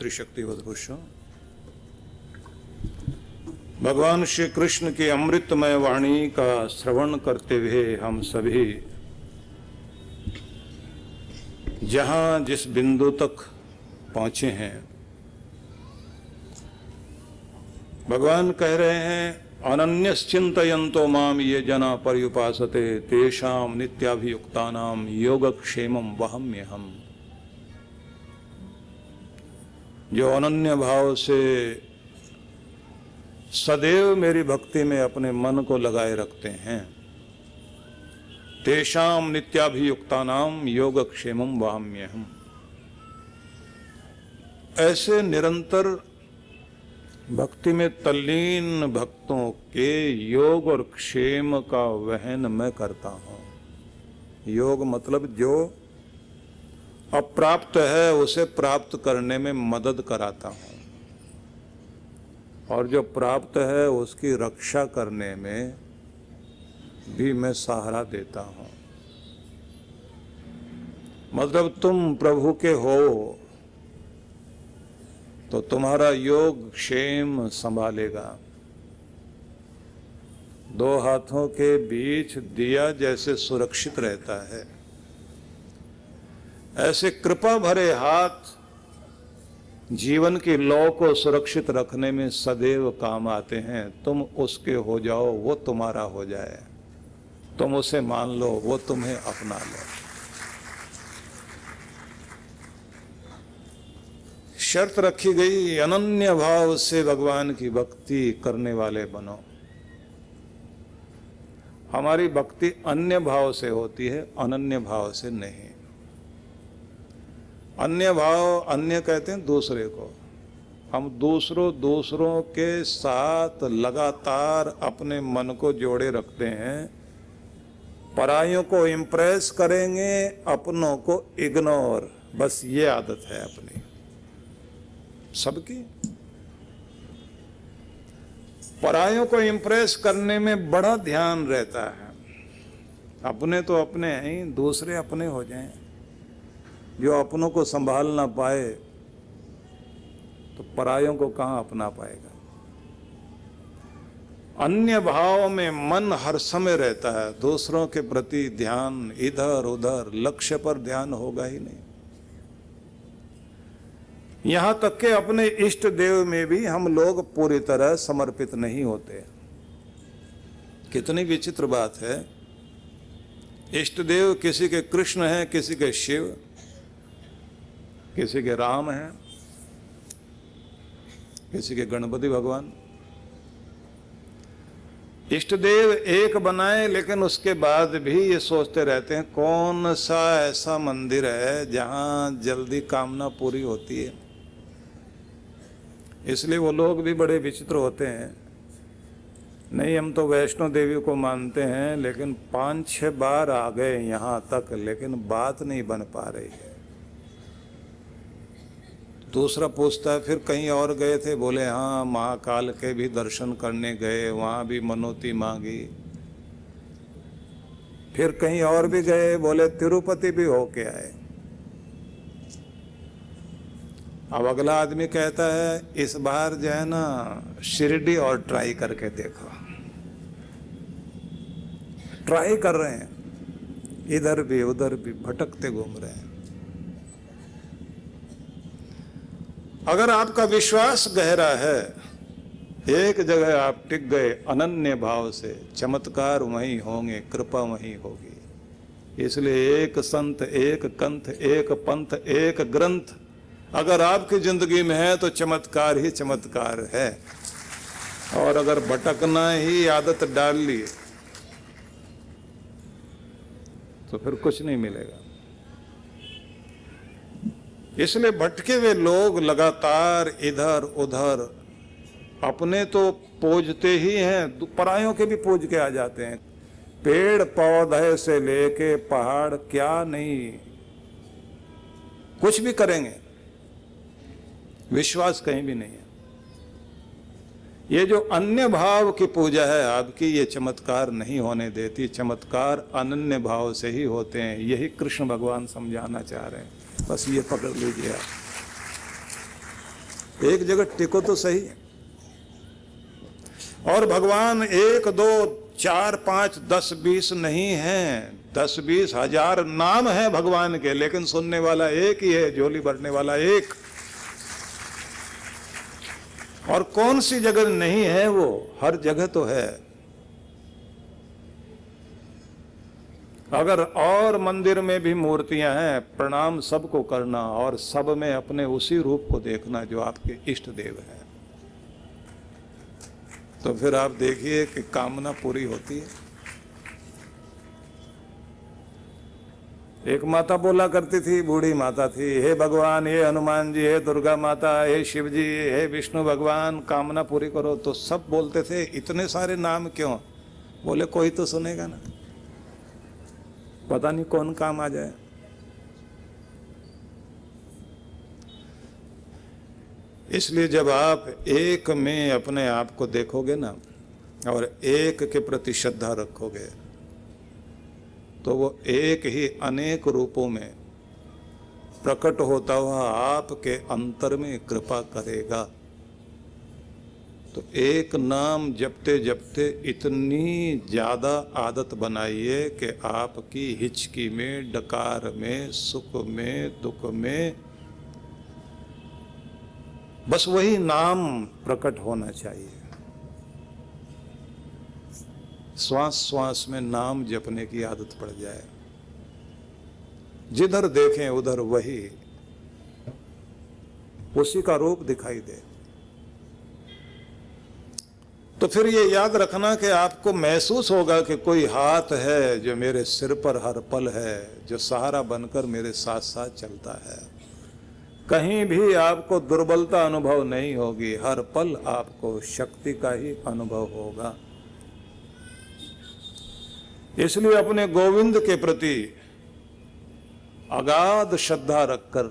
त्रिशक्तिवत पुरुषों भगवान श्री कृष्ण की अमृतमय वाणी का श्रवण करते हुए हम सभी जहां जिस बिंदु तक पहुंचे हैं भगवान कह रहे हैं चिंतनों माम ये जना पर्युपासते तेषा नित्याभियुक्ता नाम योगक्षेमम वहम्य हम जो अनन्य भाव से सदैव मेरी भक्ति में अपने मन को लगाए रखते हैं तेषाम नित्याभियुक्ता नाम योगक्षेम वाम्य हम ऐसे निरंतर भक्ति में तल्लीन भक्तों के योग और क्षेम का वहन मैं करता हूँ योग मतलब जो अप्राप्त है उसे प्राप्त करने में मदद कराता हूँ और जो प्राप्त है उसकी रक्षा करने में भी मैं सहारा देता हूँ मतलब तुम प्रभु के हो तो तुम्हारा योग क्षेम संभालेगा दो हाथों के बीच दिया जैसे सुरक्षित रहता है ऐसे कृपा भरे हाथ जीवन की लौ को सुरक्षित रखने में सदैव काम आते हैं तुम उसके हो जाओ वो तुम्हारा हो जाए तुम उसे मान लो वो तुम्हें अपना लो शर्त रखी गई अनन्य भाव से भगवान की भक्ति करने वाले बनो हमारी भक्ति अन्य भाव से होती है अनन्य भाव से नहीं अन्य भाव अन्य कहते हैं दूसरे को हम दूसरों दूसरों के साथ लगातार अपने मन को जोड़े रखते हैं पराइयों को इम्प्रेस करेंगे अपनों को इग्नोर बस ये आदत है अपनी सबकी परायों को इम्प्रेस करने में बड़ा ध्यान रहता है अपने तो अपने हैं दूसरे अपने हो जाएं जो अपनों को संभाल ना पाए तो परायों को कहाँ अपना पाएगा अन्य भाव में मन हर समय रहता है दूसरों के प्रति ध्यान इधर उधर लक्ष्य पर ध्यान होगा ही नहीं यहां तक के अपने इष्ट देव में भी हम लोग पूरी तरह समर्पित नहीं होते कितनी विचित्र बात है इष्ट देव किसी के कृष्ण है किसी के शिव किसी के राम हैं किसी के गणपति भगवान इष्ट देव एक बनाए लेकिन उसके बाद भी ये सोचते रहते हैं कौन सा ऐसा मंदिर है जहां जल्दी कामना पूरी होती है इसलिए वो लोग भी बड़े विचित्र होते हैं नहीं हम तो वैष्णो देवी को मानते हैं लेकिन पांच छह बार आ गए यहाँ तक लेकिन बात नहीं बन पा रही है दूसरा पूछता है फिर कहीं और गए थे बोले हाँ महाकाल के भी दर्शन करने गए वहाँ भी मनोती मांगी फिर कहीं और भी गए बोले तिरुपति भी होके आए अब अगला आदमी कहता है इस बार जो है ना शिरडी और ट्राई करके देखो ट्राई कर रहे हैं इधर भी उधर भी भटकते घूम रहे हैं अगर आपका विश्वास गहरा है एक जगह आप टिक गए अनन्य भाव से चमत्कार वहीं होंगे कृपा वहीं होगी इसलिए एक संत एक कंथ एक पंथ एक ग्रंथ अगर आपकी जिंदगी में है तो चमत्कार ही चमत्कार है और अगर भटकना ही आदत डाल ली तो फिर कुछ नहीं मिलेगा इसलिए भटके हुए लोग लगातार इधर उधर अपने तो पोजते ही हैं परायों के भी पोज के आ जाते हैं पेड़ पौधे से लेके पहाड़ क्या नहीं कुछ भी करेंगे विश्वास कहीं भी नहीं है ये जो अन्य भाव की पूजा है आपकी ये चमत्कार नहीं होने देती चमत्कार अनन्य भाव से ही होते हैं यही कृष्ण भगवान समझाना चाह रहे हैं बस ये पकड़ लीजिए आप एक जगह टिको तो सही और भगवान एक दो चार पांच दस बीस नहीं है दस बीस हजार नाम है भगवान के लेकिन सुनने वाला एक ही है झोली भरने वाला एक और कौन सी जगह नहीं है वो हर जगह तो है अगर और मंदिर में भी मूर्तियां हैं प्रणाम सबको करना और सब में अपने उसी रूप को देखना जो आपके इष्ट देव हैं तो फिर आप देखिए कि कामना पूरी होती है एक माता बोला करती थी बूढ़ी माता थी हे भगवान हे हनुमान जी हे दुर्गा माता हे शिव जी हे विष्णु भगवान कामना पूरी करो तो सब बोलते थे इतने सारे नाम क्यों बोले कोई तो सुनेगा ना पता नहीं कौन काम आ जाए इसलिए जब आप एक में अपने आप को देखोगे ना और एक के प्रति श्रद्धा रखोगे तो वो एक ही अनेक रूपों में प्रकट होता हुआ आपके अंतर में कृपा करेगा तो एक नाम जपते जपते इतनी ज़्यादा आदत बनाइए कि आपकी हिचकी में डकार में सुख में दुख में बस वही नाम प्रकट होना चाहिए श्वास श्वास में नाम जपने की आदत पड़ जाए जिधर देखें उधर वही उसी का रूप दिखाई दे तो फिर ये याद रखना कि आपको महसूस होगा कि कोई हाथ है जो मेरे सिर पर हर पल है जो सहारा बनकर मेरे साथ साथ चलता है कहीं भी आपको दुर्बलता अनुभव नहीं होगी हर पल आपको शक्ति का ही अनुभव होगा इसलिए अपने गोविंद के प्रति अगाध श्रद्धा रखकर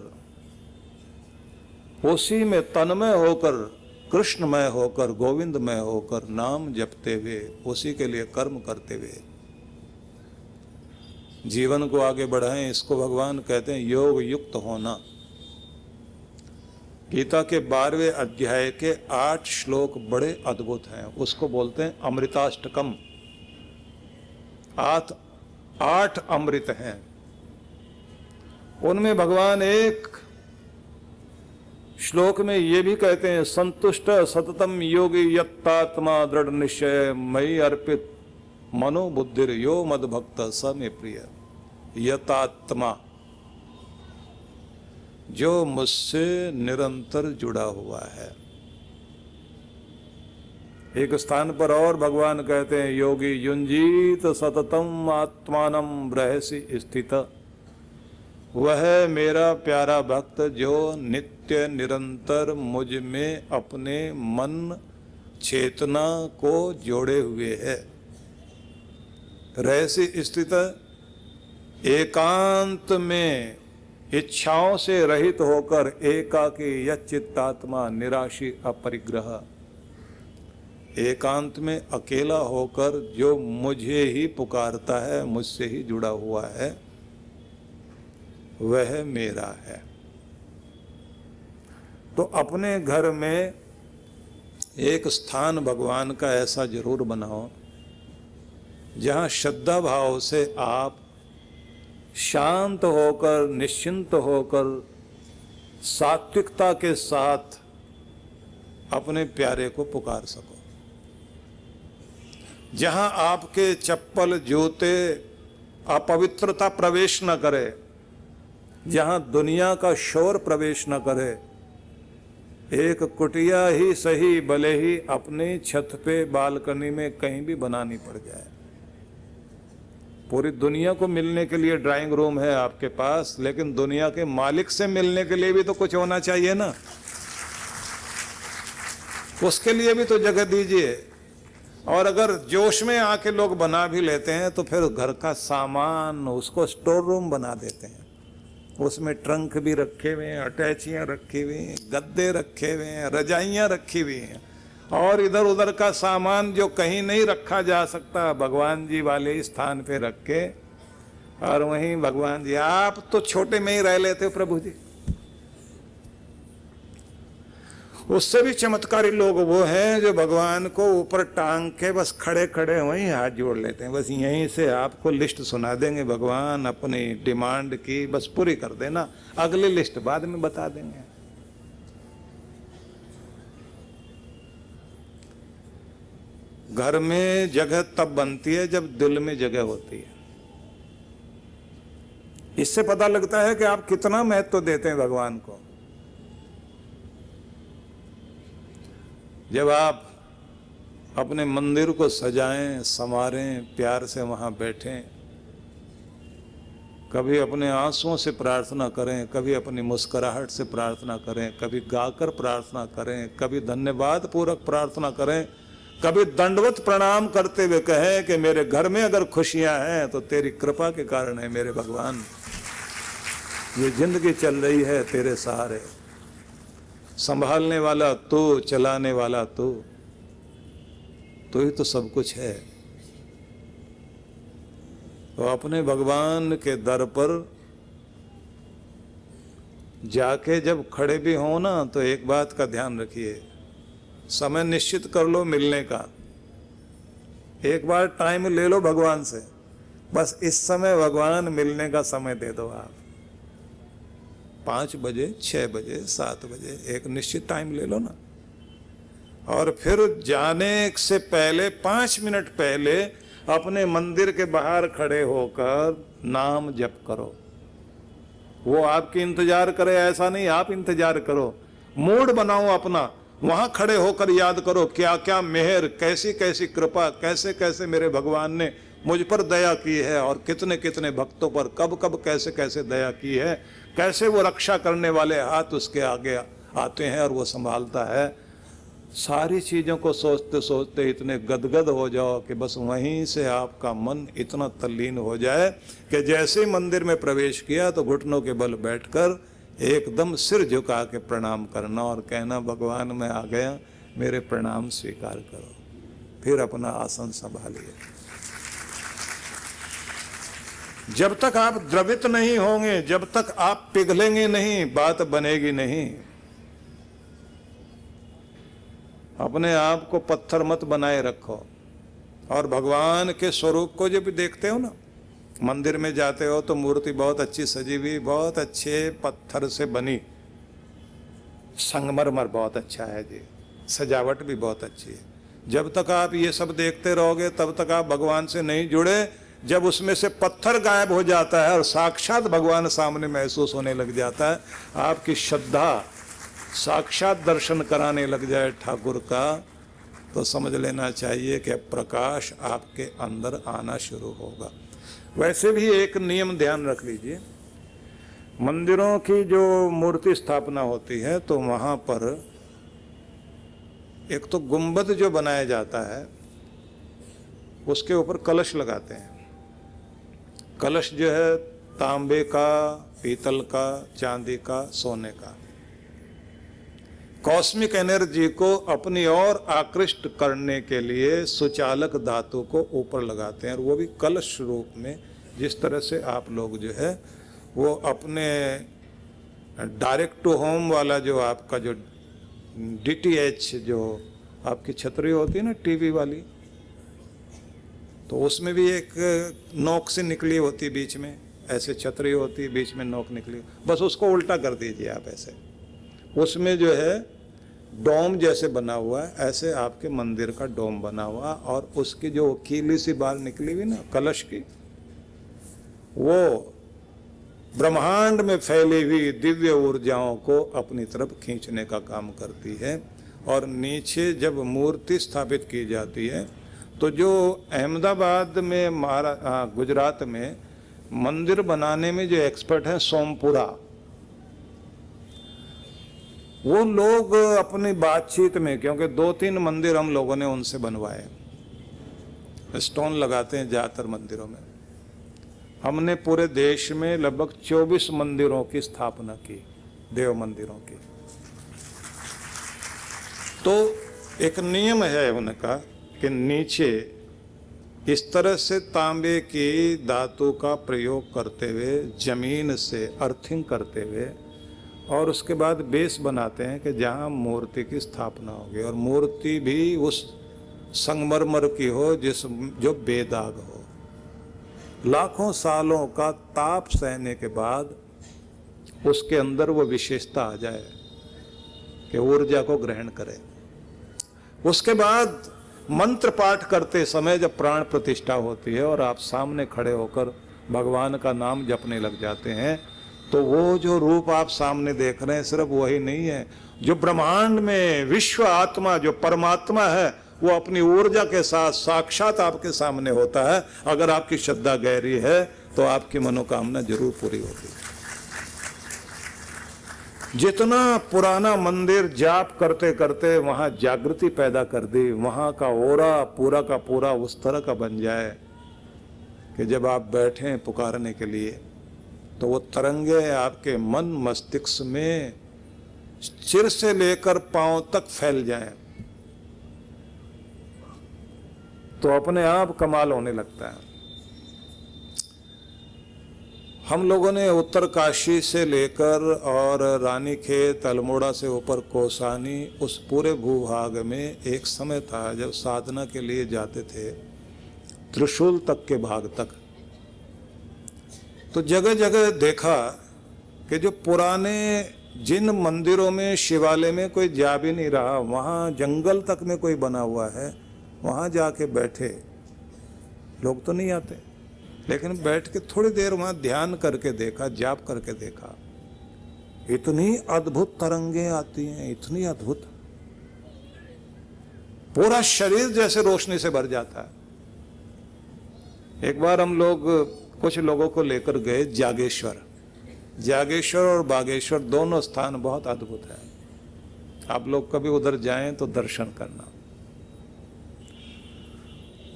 उसी में तन्मय होकर कृष्णमय होकर गोविंदमय होकर नाम जपते हुए उसी के लिए कर्म करते हुए जीवन को आगे बढ़ाएं इसको भगवान कहते हैं योग युक्त होना गीता के बारहवें अध्याय के आठ श्लोक बड़े अद्भुत हैं उसको बोलते हैं अमृताष्टकम आठ आठ अमृत हैं उनमें भगवान एक श्लोक में ये भी कहते हैं संतुष्ट सततम योगी यत्तात्मा दृढ़ निश्चय मई अर्पित मनोबुद्धिर यो भक्त स मे प्रिय यत्मा जो मुझसे निरंतर जुड़ा हुआ है एक स्थान पर और भगवान कहते हैं योगी युंजीत सततम आत्मानम रहसी स्थित वह मेरा प्यारा भक्त जो नित्य निरंतर मुझ में अपने मन चेतना को जोड़े हुए है रहस्य स्थित एकांत में इच्छाओं से रहित होकर एकाकी चित्तात्मा निराशी अपरिग्रह एकांत में अकेला होकर जो मुझे ही पुकारता है मुझसे ही जुड़ा हुआ है वह मेरा है तो अपने घर में एक स्थान भगवान का ऐसा जरूर बनाओ जहाँ श्रद्धा भाव से आप शांत होकर निश्चिंत होकर सात्विकता के साथ अपने प्यारे को पुकार सको जहाँ आपके चप्पल जूते अपवित्रता प्रवेश न करें जहां दुनिया का शोर प्रवेश न करे एक कुटिया ही सही भले ही अपनी छत पे बालकनी में कहीं भी बनानी पड़ जाए पूरी दुनिया को मिलने के लिए ड्राइंग रूम है आपके पास लेकिन दुनिया के मालिक से मिलने के लिए भी तो कुछ होना चाहिए ना उसके लिए भी तो जगह दीजिए और अगर जोश में आके लोग बना भी लेते हैं तो फिर घर का सामान उसको स्टोर रूम बना देते हैं उसमें ट्रंक भी रखे हुए हैं अटैचियाँ रखी हुई हैं गद्दे रखे हुए हैं रजाइयाँ रखी हुई हैं और इधर उधर का सामान जो कहीं नहीं रखा जा सकता भगवान जी वाले स्थान पे रख के और वहीं भगवान जी आप तो छोटे में ही रह लेते हो प्रभु जी उससे भी चमत्कारी लोग वो हैं जो भगवान को ऊपर टांग के बस खड़े खड़े वहीं हाथ जोड़ लेते हैं बस यहीं से आपको लिस्ट सुना देंगे भगवान अपनी डिमांड की बस पूरी कर देना अगली लिस्ट बाद में बता देंगे घर में जगह तब बनती है जब दिल में जगह होती है इससे पता लगता है कि आप कितना महत्व तो देते हैं भगवान को जब आप अपने मंदिर को सजाएं संवारें प्यार से वहाँ बैठें कभी अपने आंसुओं से प्रार्थना करें कभी अपनी मुस्कुराहट से प्रार्थना करें कभी गाकर प्रार्थना करें कभी धन्यवाद पूर्वक प्रार्थना करें कभी दंडवत प्रणाम करते हुए कहें कि मेरे घर में अगर खुशियां हैं तो तेरी कृपा के कारण है मेरे भगवान ये जिंदगी चल रही है तेरे सहारे संभालने वाला तो चलाने वाला तो तो ही तो सब कुछ है तो अपने भगवान के दर पर जाके जब खड़े भी हो ना तो एक बात का ध्यान रखिए समय निश्चित कर लो मिलने का एक बार टाइम ले लो भगवान से बस इस समय भगवान मिलने का समय दे दो आप पाँच बजे छः बजे सात बजे एक निश्चित टाइम ले लो ना और फिर जाने से पहले पाँच मिनट पहले अपने मंदिर के बाहर खड़े होकर नाम जप करो वो आपके इंतजार करे ऐसा नहीं आप इंतजार करो मूड बनाओ अपना वहां खड़े होकर याद करो क्या क्या मेहर कैसी कैसी कृपा कैसे कैसे मेरे भगवान ने मुझ पर दया की है और कितने कितने भक्तों पर कब कब कैसे कैसे दया की है कैसे वो रक्षा करने वाले हाथ उसके आगे आते हैं और वो संभालता है सारी चीज़ों को सोचते सोचते इतने गदगद हो जाओ कि बस वहीं से आपका मन इतना तल्लीन हो जाए कि जैसे ही मंदिर में प्रवेश किया तो घुटनों के बल बैठकर एकदम सिर झुका के प्रणाम करना और कहना भगवान मैं आ गया मेरे प्रणाम स्वीकार करो फिर अपना आसन संभालिए जब तक आप द्रवित नहीं होंगे जब तक आप पिघलेंगे नहीं बात बनेगी नहीं अपने आप को पत्थर मत बनाए रखो और भगवान के स्वरूप को जब देखते हो ना मंदिर में जाते हो तो मूर्ति बहुत अच्छी सजी हुई बहुत अच्छे पत्थर से बनी संगमरमर बहुत अच्छा है जी सजावट भी बहुत अच्छी है जब तक आप ये सब देखते रहोगे तब तक आप भगवान से नहीं जुड़े जब उसमें से पत्थर गायब हो जाता है और साक्षात भगवान सामने महसूस होने लग जाता है आपकी श्रद्धा साक्षात दर्शन कराने लग जाए ठाकुर का तो समझ लेना चाहिए कि प्रकाश आपके अंदर आना शुरू होगा वैसे भी एक नियम ध्यान रख लीजिए मंदिरों की जो मूर्ति स्थापना होती है तो वहाँ पर एक तो गुंबद जो बनाया जाता है उसके ऊपर कलश लगाते हैं कलश जो है तांबे का पीतल का चांदी का सोने का कॉस्मिक एनर्जी को अपनी ओर आकृष्ट करने के लिए सुचालक धातु को ऊपर लगाते हैं और वो भी कलश रूप में जिस तरह से आप लोग जो है वो अपने डायरेक्ट टू होम वाला जो आपका जो डीटीएच जो आपकी छतरी होती है ना टीवी वाली तो उसमें भी एक नोक से निकली होती बीच में ऐसे छतरी होती बीच में नोक निकली बस उसको उल्टा कर दीजिए आप ऐसे उसमें जो है डोम जैसे बना हुआ है ऐसे आपके मंदिर का डोम बना हुआ और उसकी जो कीली सी बाल निकली हुई ना कलश की वो ब्रह्मांड में फैली हुई दिव्य ऊर्जाओं को अपनी तरफ खींचने का काम करती है और नीचे जब मूर्ति स्थापित की जाती है तो जो अहमदाबाद में महारा गुजरात में मंदिर बनाने में जो एक्सपर्ट हैं सोमपुरा वो लोग अपनी बातचीत में क्योंकि दो तीन मंदिर हम लोगों ने उनसे बनवाए स्टोन लगाते हैं ज़्यादातर मंदिरों में हमने पूरे देश में लगभग 24 मंदिरों की स्थापना की देव मंदिरों की तो एक नियम है उनका के नीचे इस तरह से तांबे की धातु का प्रयोग करते हुए जमीन से अर्थिंग करते हुए और उसके बाद बेस बनाते हैं कि जहाँ मूर्ति की स्थापना होगी और मूर्ति भी उस संगमरमर की हो जिस जो बेदाग हो लाखों सालों का ताप सहने के बाद उसके अंदर वो विशेषता आ जाए कि ऊर्जा को ग्रहण करे उसके बाद मंत्र पाठ करते समय जब प्राण प्रतिष्ठा होती है और आप सामने खड़े होकर भगवान का नाम जपने लग जाते हैं तो वो जो रूप आप सामने देख रहे हैं सिर्फ वही नहीं है जो ब्रह्मांड में विश्व आत्मा जो परमात्मा है वो अपनी ऊर्जा के साथ साक्षात आपके सामने होता है अगर आपकी श्रद्धा गहरी है तो आपकी मनोकामना जरूर पूरी होती है जितना पुराना मंदिर जाप करते करते वहाँ जागृति पैदा कर दी वहाँ का ओरा पूरा का पूरा उस तरह का बन जाए कि जब आप बैठे पुकारने के लिए तो वो तरंगे आपके मन मस्तिष्क में सिर से लेकर पांव तक फैल जाएं तो अपने आप कमाल होने लगता है हम लोगों ने उत्तर काशी से लेकर और रानी खेत अल्मोड़ा से ऊपर कोसानी उस पूरे भूभाग में एक समय था जब साधना के लिए जाते थे त्रिशूल तक के भाग तक तो जगह जगह देखा कि जो पुराने जिन मंदिरों में शिवालय में कोई जा भी नहीं रहा वहाँ जंगल तक में कोई बना हुआ है वहाँ जाके बैठे लोग तो नहीं आते लेकिन बैठ के थोड़ी देर वहां ध्यान करके देखा जाप करके देखा इतनी अद्भुत तरंगे आती हैं इतनी अद्भुत पूरा शरीर जैसे रोशनी से भर जाता है एक बार हम लोग कुछ लोगों को लेकर गए जागेश्वर जागेश्वर और बागेश्वर दोनों स्थान बहुत अद्भुत है आप लोग कभी उधर जाएं तो दर्शन करना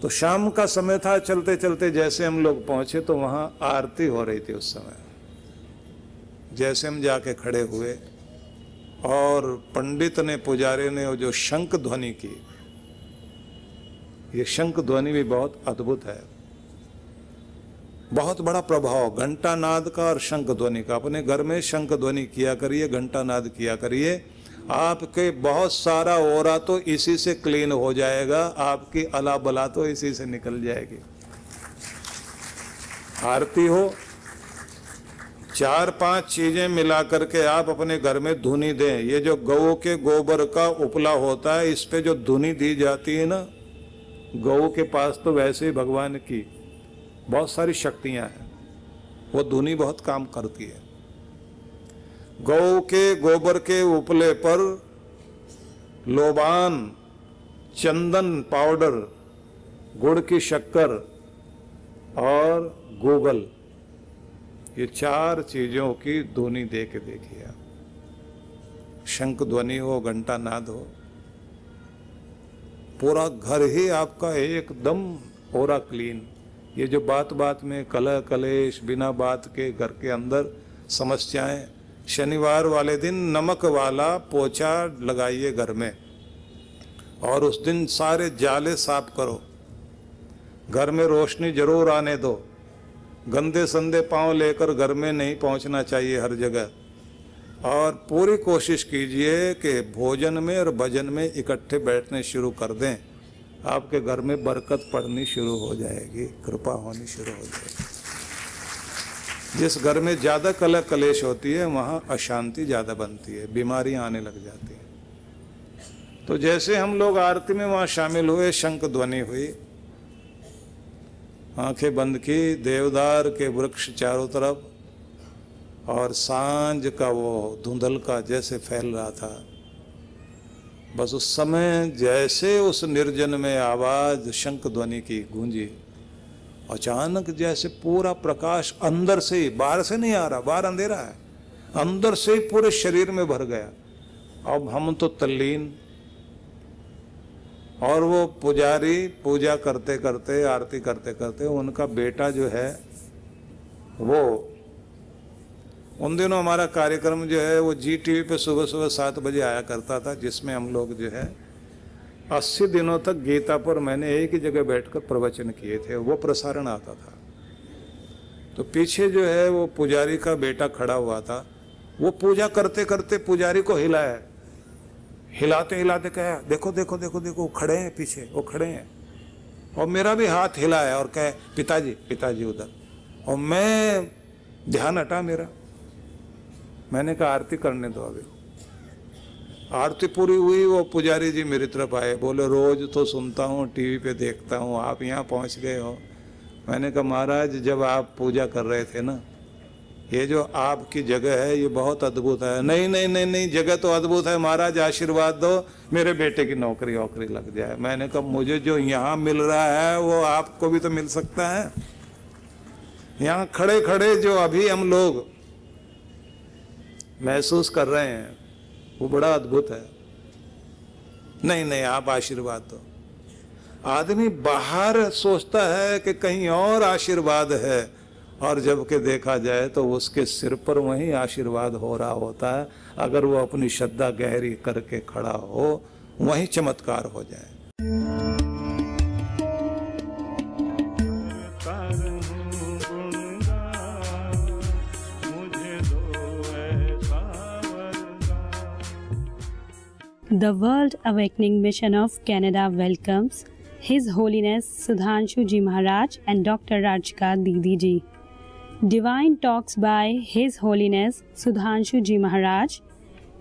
तो शाम का समय था चलते चलते जैसे हम लोग पहुंचे तो वहां आरती हो रही थी उस समय जैसे हम जाके खड़े हुए और पंडित ने पुजारी ने जो शंख ध्वनि की ये शंख ध्वनि भी बहुत अद्भुत है बहुत बड़ा प्रभाव घंटा नाद का और शंख ध्वनि का अपने घर में शंख ध्वनि किया करिए घंटा नाद किया करिए आपके बहुत सारा ओरा तो इसी से क्लीन हो जाएगा आपकी अला बला तो इसी से निकल जाएगी आरती हो चार पांच चीजें मिला करके आप अपने घर में धुनी दें ये जो गऊ के गोबर का उपला होता है इस पे जो धुनी दी जाती है ना गऊ के पास तो वैसे ही भगवान की बहुत सारी शक्तियां हैं वो धुनी बहुत काम करती है गौ के गोबर के उपले पर लोबान चंदन पाउडर गुड़ की शक्कर और गोगल ये चार चीजों की ध्वनि दे के देखिए आप शंख ध्वनि हो घंटा नाद हो पूरा घर ही आपका एकदम हो रहा क्लीन ये जो बात बात में कलह कलेश बिना बात के घर के अंदर समस्याएं शनिवार वाले दिन नमक वाला पोछा लगाइए घर में और उस दिन सारे जाले साफ करो घर में रोशनी जरूर आने दो गंदे संदे पांव लेकर घर में नहीं पहुंचना चाहिए हर जगह और पूरी कोशिश कीजिए कि भोजन में और भजन में इकट्ठे बैठने शुरू कर दें आपके घर में बरकत पड़नी शुरू हो जाएगी कृपा होनी शुरू हो जाएगी जिस घर में ज़्यादा कला कलेश होती है वहाँ अशांति ज़्यादा बनती है बीमारियाँ आने लग जाती हैं तो जैसे हम लोग आरती में वहाँ शामिल हुए शंख ध्वनि हुई आंखें बंद की देवदार के वृक्ष चारों तरफ और सांझ का वो धुंधल का जैसे फैल रहा था बस उस समय जैसे उस निर्जन में आवाज़ शंख ध्वनि की गूंजी अचानक जैसे पूरा प्रकाश अंदर से बाहर से नहीं आ रहा बाहर अंधेरा है अंदर से पूरे शरीर में भर गया अब हम तो तल्लीन और वो पुजारी पूजा करते करते आरती करते करते उनका बेटा जो है वो उन दिनों हमारा कार्यक्रम जो है वो जी टी वी पर सुबह सुबह सात बजे आया करता था जिसमें हम लोग जो है अस्सी दिनों तक गीता पर मैंने एक ही जगह बैठकर प्रवचन किए थे वो प्रसारण आता था तो पीछे जो है वो पुजारी का बेटा खड़ा हुआ था वो पूजा करते करते पुजारी को हिलाया हिलाते हिलाते कहा देखो देखो देखो देखो वो खड़े हैं पीछे वो खड़े हैं और मेरा भी हाथ हिलाया और कहे पिताजी पिताजी उधर और मैं ध्यान हटा मेरा मैंने कहा आरती करने दो अभी आरती पूरी हुई वो पुजारी जी मेरी तरफ आए बोले रोज़ तो सुनता हूँ टीवी पे देखता हूँ आप यहाँ पहुँच गए हो मैंने कहा महाराज जब आप पूजा कर रहे थे ना ये जो आपकी जगह है ये बहुत अद्भुत है नहीं नहीं नहीं नहीं जगह तो अद्भुत है महाराज आशीर्वाद दो मेरे बेटे की नौकरी वोकरी लग जाए मैंने कहा मुझे जो यहाँ मिल रहा है वो आपको भी तो मिल सकता है यहाँ खड़े खड़े जो अभी हम लोग महसूस कर रहे हैं वो बड़ा अद्भुत है नहीं नहीं आप आशीर्वाद दो आदमी बाहर सोचता है कि कहीं और आशीर्वाद है और जब के देखा जाए तो उसके सिर पर वही आशीर्वाद हो रहा होता है अगर वो अपनी श्रद्धा गहरी करके खड़ा हो वहीं चमत्कार हो जाए The World Awakening Mission of Canada welcomes His Holiness Sudhanshu Ji Maharaj and Dr. Rajka Didi Ji. Divine talks by His Holiness Sudhanshu Ji Maharaj,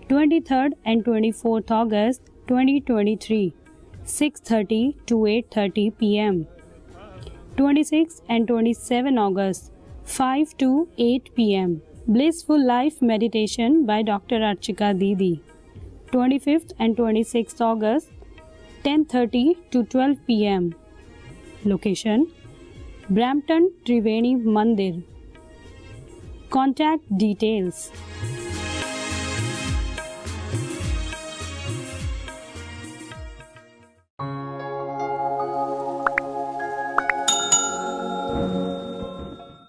23rd and 24th August 2023, 6:30 to 8:30 p.m. 26 and 27 August, 5 to 8 p.m. Blissful Life Meditation by Dr. Archika Didi. 25th and 26th August 10:30 to 12 pm. Location Brampton Triveni Mandir. Contact details